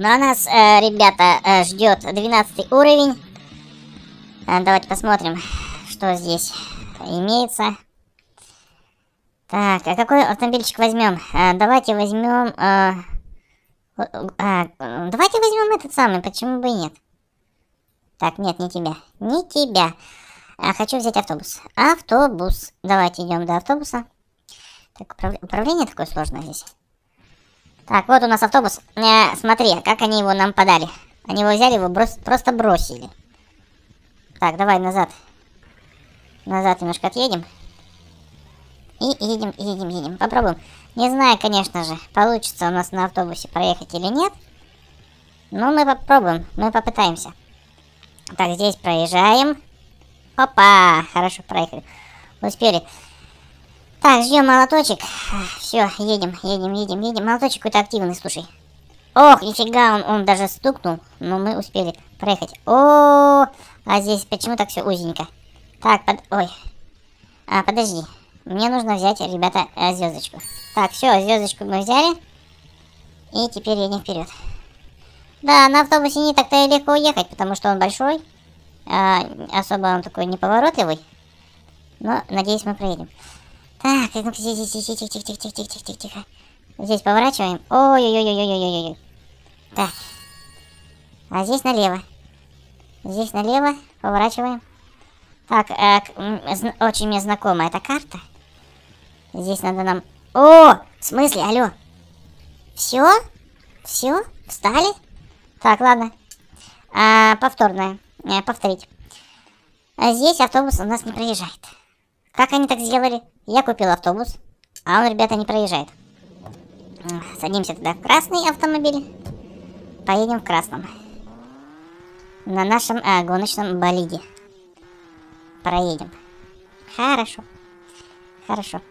Ну, а нас, э, ребята, э, ждет 12 уровень. Э, давайте посмотрим, что здесь имеется. Так, а какой автомобильчик возьмем? Э, давайте возьмем... Э, э, давайте возьмем этот самый, почему бы и нет. Так, нет, не тебя. Не тебя. А, хочу взять автобус. Автобус. Давайте идем до автобуса. Так, управление такое сложное здесь. Так, вот у нас автобус. Э, смотри, как они его нам подали. Они его взяли, его брос просто бросили. Так, давай назад. Назад немножко отъедем. И едем, едем, едем. Попробуем. Не знаю, конечно же, получится у нас на автобусе проехать или нет. Но мы попробуем, мы попытаемся. Так, здесь проезжаем. Опа, хорошо проехали. Успели. Так, ждем молоточек. Все, едем, едем, едем, едем. Молоточек какой-то активный, слушай. Ох, нифига, он, он даже стукнул. Но мы успели проехать. О, -о, -о, -о а здесь почему так все узенько? Так, под... Ой. А, подожди. Мне нужно взять, ребята, э, звездочку. Так, все, звездочку мы взяли. И теперь едем вперед. Да, на автобусе не так-то легко уехать, потому что он большой. А, особо он такой неповоротливый. Но, надеюсь, мы проедем. Так, ну тихо, тихо, тихо, тихо, тихо, тихо, тихо, тихо, тихо. Здесь поворачиваем. Ой-ой-ой-ой-ой-ой-ой. Так. А здесь налево. Здесь налево. Поворачиваем. Так, э, очень мне знакома эта карта. Здесь надо нам... О, в смысле, алло. Все? Все? Встали? Так, ладно. А, повторное. А, повторить. А здесь автобус у нас не проезжает. Как они так сделали? Я купил автобус, а он, ребята, не проезжает. Садимся тогда в красный автомобиль. Поедем в красном. На нашем э, гоночном болиде. Проедем. Хорошо. Хорошо.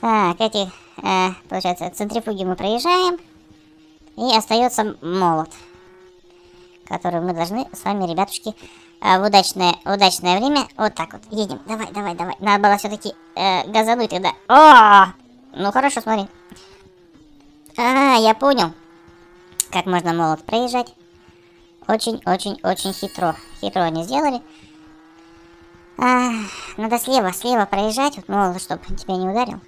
Так, эти, э, получается, центрифуги мы проезжаем. И остается молот, который мы должны с вами, ребятушки, Э, в удачное, удачное время. Вот так вот. Едем. Давай, давай, давай. Надо было все-таки э, газануть тогда. О! Ну хорошо, смотри. А, я понял. Как можно молот проезжать. Очень-очень-очень хитро. Хитро они сделали. А, надо слева, слева проезжать. Вот молот, чтобы тебя не ударил.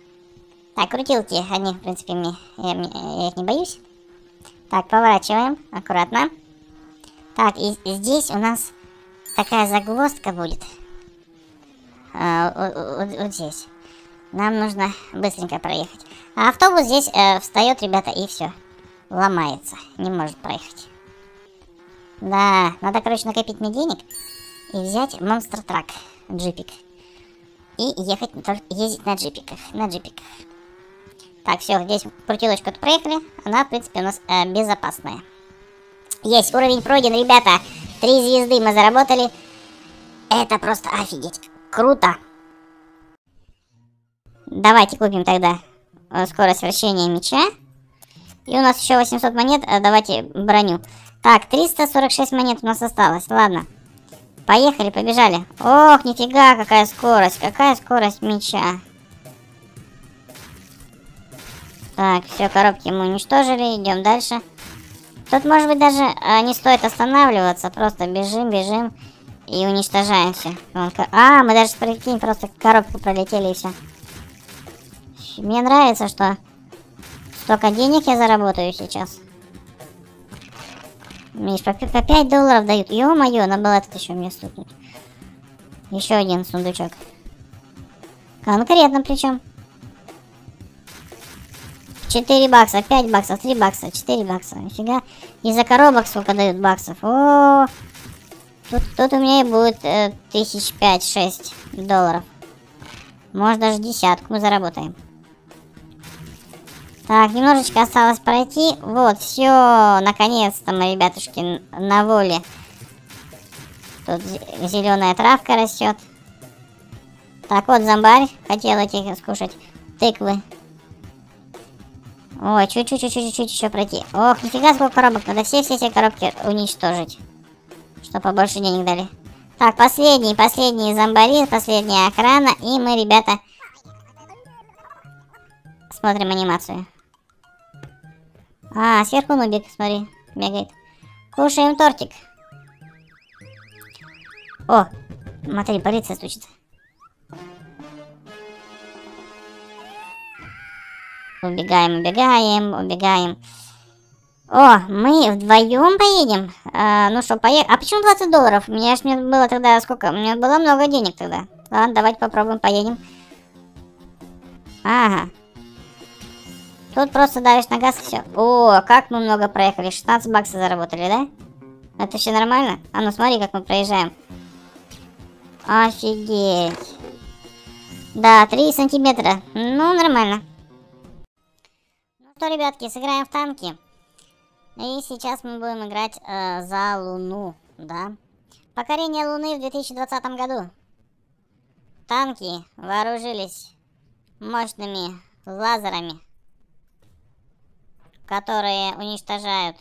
Так, крутилки, они, в принципе, мне, я, я их не боюсь. Так, поворачиваем аккуратно. Так, и здесь у нас такая загвоздка будет. А, вот, вот здесь. Нам нужно быстренько проехать. А автобус здесь э, встает, ребята, и все. Ломается. Не может проехать. Да, надо, короче, накопить мне денег и взять монстр трак, джипик. И ехать только ездить на джипиках. На джипиках. Так, все, здесь крутилочку проехали. Она, в принципе, у нас э, безопасная. Есть, уровень пройден, ребята. Три звезды мы заработали. Это просто офигеть. Круто. Давайте купим тогда э, скорость вращения меча. И у нас еще 800 монет. Э, давайте броню. Так, 346 монет у нас осталось. Ладно. Поехали, побежали. Ох, нифига, какая скорость. Какая скорость меча. Так, все, коробки мы уничтожили. Идем дальше. Дальше. Тут, может быть, даже э, не стоит останавливаться. Просто бежим, бежим и уничтожаем все. Вон, а, мы даже, прикинь, просто коробку пролетели и все. Мне нравится, что столько денег я заработаю сейчас. Миш, по, по 5 долларов дают. Ё-моё, надо было этот еще мне стукнуть. Еще один сундучок. Конкретно причем. 4 бакса, 5 баксов, 3 бакса, 4 бакса. Нифига. И за коробок сколько дают баксов. О, Тут, тут у меня и будет э, тысяч пять, шесть долларов. Может даже десятку мы заработаем. Так, немножечко осталось пройти. Вот, все, наконец-то мы, ребятушки, на воле. Тут зеленая травка растет. Так, вот зомбарь хотел этих скушать. Тыквы. Ой, чуть-чуть, чуть-чуть, чуть еще пройти. Ох, нифига сколько коробок. Надо все-все-все коробки уничтожить. Что побольше денег дали. Так, последний, последний зомбари, последняя охрана. И мы, ребята, смотрим анимацию. А, сверху нубик, смотри, бегает. Кушаем тортик. О, смотри, полиция стучится. Убегаем, убегаем, убегаем. О, мы вдвоем поедем? А, ну что, поехали. А почему 20 долларов? У меня ж мне было тогда сколько? У меня было много денег тогда. Ладно, давайте попробуем, поедем. Ага. Тут просто давишь на газ и все. О, как мы много проехали. 16 баксов заработали, да? Это все нормально? А ну смотри, как мы проезжаем. Офигеть. Да, 3 сантиметра. Ну, нормально что, ну, ребятки, сыграем в танки. И сейчас мы будем играть э, за Луну, да. Покорение Луны в 2020 году. Танки вооружились мощными лазерами, которые уничтожают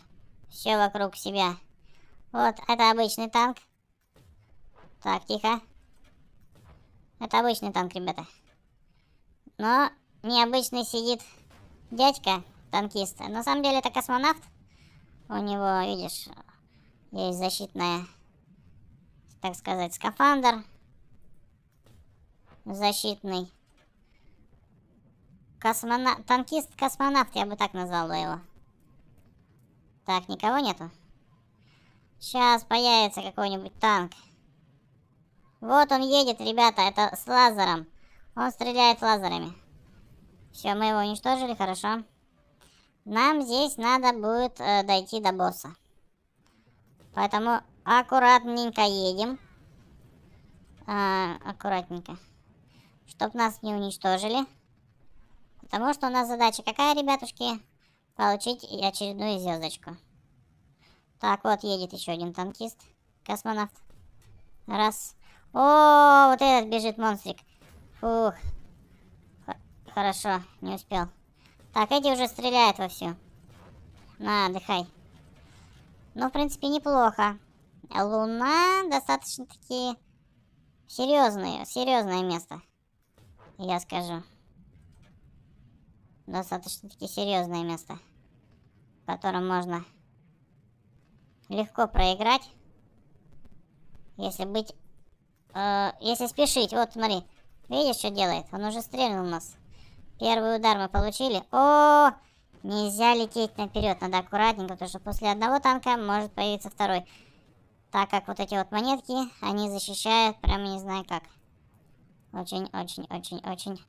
все вокруг себя. Вот, это обычный танк. Так, тихо. Это обычный танк, ребята. Но необычный сидит дядька танкист. На самом деле это космонавт. У него, видишь, есть защитная, так сказать, скафандр защитный. Космона... Танкист-космонавт, я бы так назвал его. Так, никого нету? Сейчас появится какой-нибудь танк. Вот он едет, ребята, это с лазером. Он стреляет лазерами. Все, мы его уничтожили, хорошо. Нам здесь надо будет э, дойти до босса. Поэтому аккуратненько едем. А, аккуратненько. Чтоб нас не уничтожили. Потому что у нас задача какая, ребятушки? Получить очередную звездочку. Так, вот едет еще один танкист. Космонавт. Раз. О, вот этот бежит монстрик. Фух. Хорошо, не успел. Так, эти уже стреляют вовсю. На, отдыхай. Ну, в принципе, неплохо. Луна достаточно-таки серьезное, серьезное место. Я скажу. Достаточно-таки серьезное место, в котором можно легко проиграть, если быть... Э, если спешить. Вот, смотри. Видишь, что делает? Он уже стрельнул нас. Первый удар мы получили. О, нельзя лететь наперед, надо аккуратненько, потому что после одного танка может появиться второй. Так как вот эти вот монетки, они защищают, прямо не знаю как. Очень-очень-очень-очень.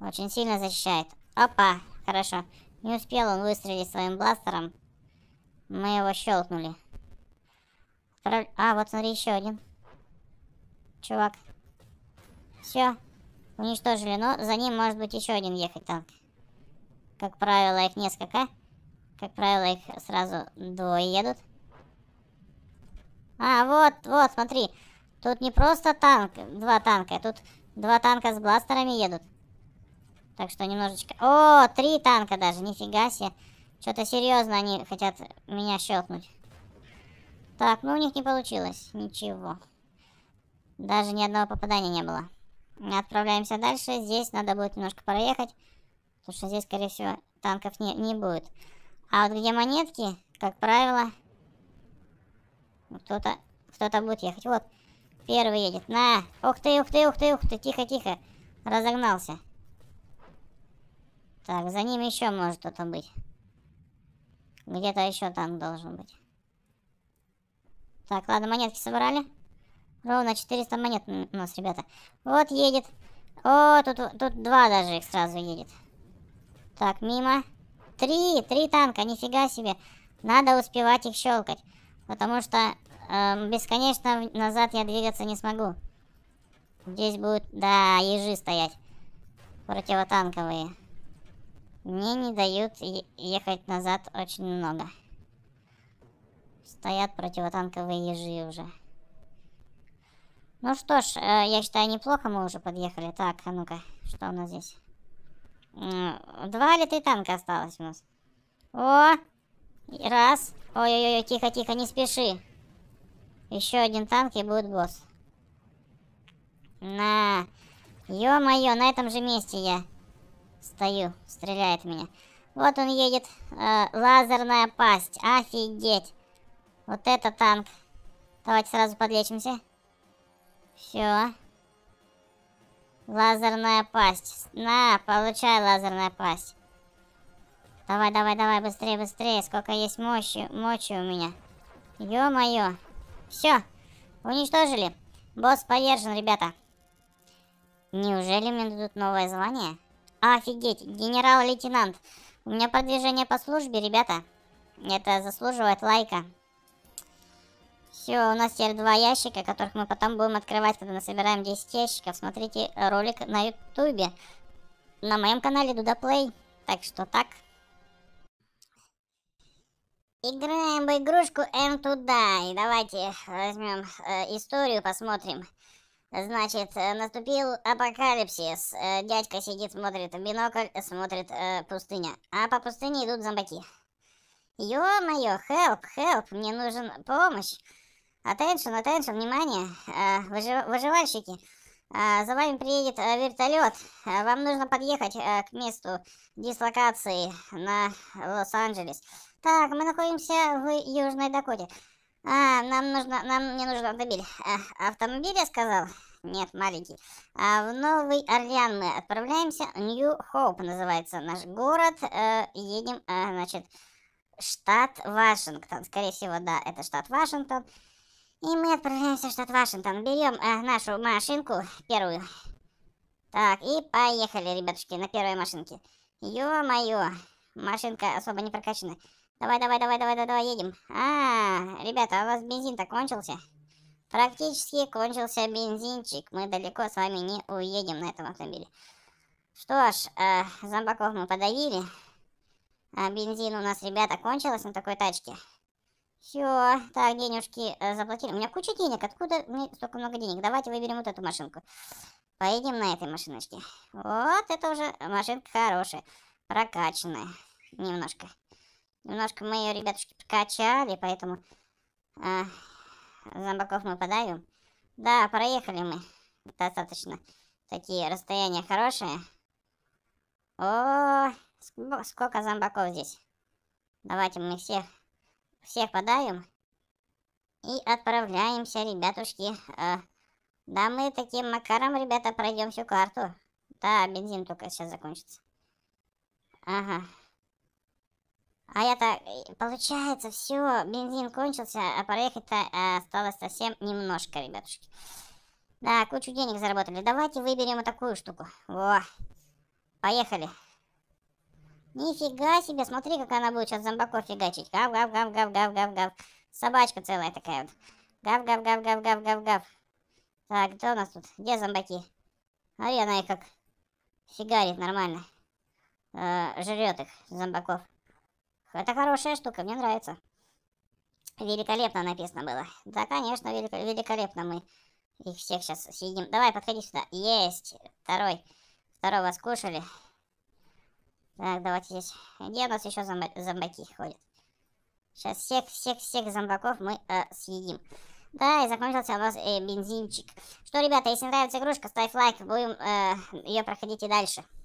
Очень сильно защищает. Опа, хорошо. Не успел он выстрелить своим бластером. Мы его щелкнули. А, вот смотри, еще один. Чувак. Все, Уничтожили, но за ним может быть еще один ехать танк. Как правило, их несколько. Как правило, их сразу двое едут. А, вот, вот, смотри. Тут не просто танк, два танка. Тут два танка с бластерами едут. Так что немножечко... О, три танка даже, нифига себе. Что-то серьезно они хотят меня щелкнуть. Так, ну у них не получилось. Ничего. Даже ни одного попадания не было. Отправляемся дальше. Здесь надо будет немножко проехать. Потому что здесь, скорее всего, танков не, не будет. А вот где монетки, как правило, кто-то кто, -то, будет ехать. Вот, первый едет. На! Ух ты, ух ты, ух ты, ух ты. Тихо, тихо. Разогнался. Так, за ним еще может кто-то быть. Где-то еще танк должен быть. Так, ладно, монетки собрали. Ровно 400 монет у нас, ребята. Вот едет. О, тут, тут два даже их сразу едет. Так, мимо. Три, три танка, нифига себе. Надо успевать их щелкать. Потому что э, бесконечно назад я двигаться не смогу. Здесь будут, да, ежи стоять. Противотанковые. Мне не дают ехать назад очень много. Стоят противотанковые ежи уже. Ну что ж, э, я считаю, неплохо мы уже подъехали. Так, а ну-ка, что у нас здесь? Два или три танка осталось у нас? О, раз. Ой-ой-ой, тихо-тихо, не спеши. Еще один танк и будет босс. На. Ё-моё, на этом же месте я стою. Стреляет меня. Вот он едет. Э, лазерная пасть. Офигеть. Вот это танк. Давайте сразу подлечимся. Все. Лазерная пасть. На, получай лазерная пасть. Давай, давай, давай, быстрее, быстрее. Сколько есть мощи, мочи у меня. Ё-моё. Все, уничтожили. Босс повержен, ребята. Неужели мне дадут новое звание? Офигеть, генерал-лейтенант. У меня продвижение по службе, ребята. Это заслуживает лайка. Все, э, у нас теперь два ящика, которых мы потом будем открывать, когда насобираем 10 ящиков. Смотрите ролик на ютубе. На моем канале Дуда Плей. Так что так. Играем в игрушку М туда. И давайте возьмем э, историю, посмотрим. Значит, э, наступил апокалипсис. Э, дядька сидит, смотрит в бинокль, смотрит э, пустыня. А по пустыне идут зомбаки. Ё-моё, хелп, хелп, мне нужен помощь. Attention, attention, внимание, э, выжив... выживальщики. Э, за вами приедет э, вертолет. Вам нужно подъехать к месту дислокации на Лос-Анджелес. Так, мы находимся в Южной Дакоте. А, нам нужно, нам не нужен автомобиль. автомобиль, я сказал? Нет, маленький. А в Новый Орлеан мы отправляемся. Нью-Хоуп называется наш город. едем, значит, штат Вашингтон. Скорее всего, да, это штат Вашингтон. И мы отправляемся в штат Вашингтон. Берем э, нашу машинку, первую. Так, и поехали, ребятушки, на первой машинке. Ё-моё, машинка особо не прокачана. Давай, давай, давай, давай, давай, едем. А, ребята, у вас бензин-то кончился? Практически кончился бензинчик. Мы далеко с вами не уедем на этом автомобиле. Что ж, э, зомбаков мы подавили. А бензин у нас, ребята, кончилось на такой тачке. Все, так, денежки э, заплатили. У меня куча денег. Откуда мне столько много денег? Давайте выберем вот эту машинку. Поедем на этой машиночке. Вот, это уже машинка хорошая. Прокачанная. Немножко. Немножко мы ее, ребятушки, прокачали, поэтому э, а, зомбаков мы подаем. Да, проехали мы. Достаточно. Такие расстояния хорошие. О, сколько зомбаков здесь. Давайте мы всех всех подавим. И отправляемся, ребятушки. А, да, мы таким макаром, ребята, пройдем всю карту. Да, бензин только сейчас закончится. Ага. А я так получается, все, бензин кончился, а проехать-то э, осталось совсем немножко, ребятушки. Да, кучу денег заработали. Давайте выберем вот такую штуку. Во, поехали. Нифига себе, смотри, как она будет сейчас зомбаков фигачить. Гав-гав-гав-гав-гав-гав-гав. Собачка целая такая вот. Гав-гав-гав-гав-гав-гав-гав. Так, кто у нас тут? Где зомбаки? Смотри, а она их как фигарит нормально. Э, жрет их, зомбаков. Это хорошая штука, мне нравится. Великолепно написано было. Да, конечно, велик великолепно мы их всех сейчас съедим. Давай, подходи сюда. Есть! Второй. Второго скушали. Так, давайте здесь. Где у нас еще зомб... зомбаки ходят? Сейчас всех-всех-всех зомбаков мы э, съедим. Да, и закончился у нас э, бензинчик. Что, ребята, если нравится игрушка, ставь лайк, будем э, ее проходить и дальше.